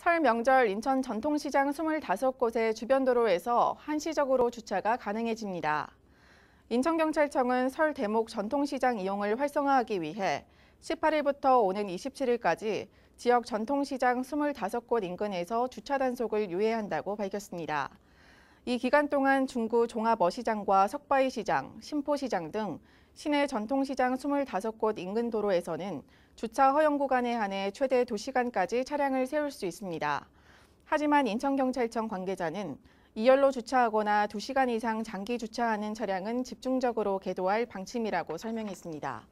설 명절 인천 전통시장 25곳의 주변 도로에서 한시적으로 주차가 가능해집니다. 인천경찰청은 설 대목 전통시장 이용을 활성화하기 위해 18일부터 오는 27일까지 지역 전통시장 25곳 인근에서 주차 단속을 유예한다고 밝혔습니다. 이 기간 동안 중구 종합어시장과 석바위시장, 심포시장등 시내 전통시장 25곳 인근 도로에서는 주차 허용 구간에 한해 최대 2시간까지 차량을 세울 수 있습니다. 하지만 인천경찰청 관계자는 이열로 주차하거나 2시간 이상 장기 주차하는 차량은 집중적으로 계도할 방침이라고 설명했습니다.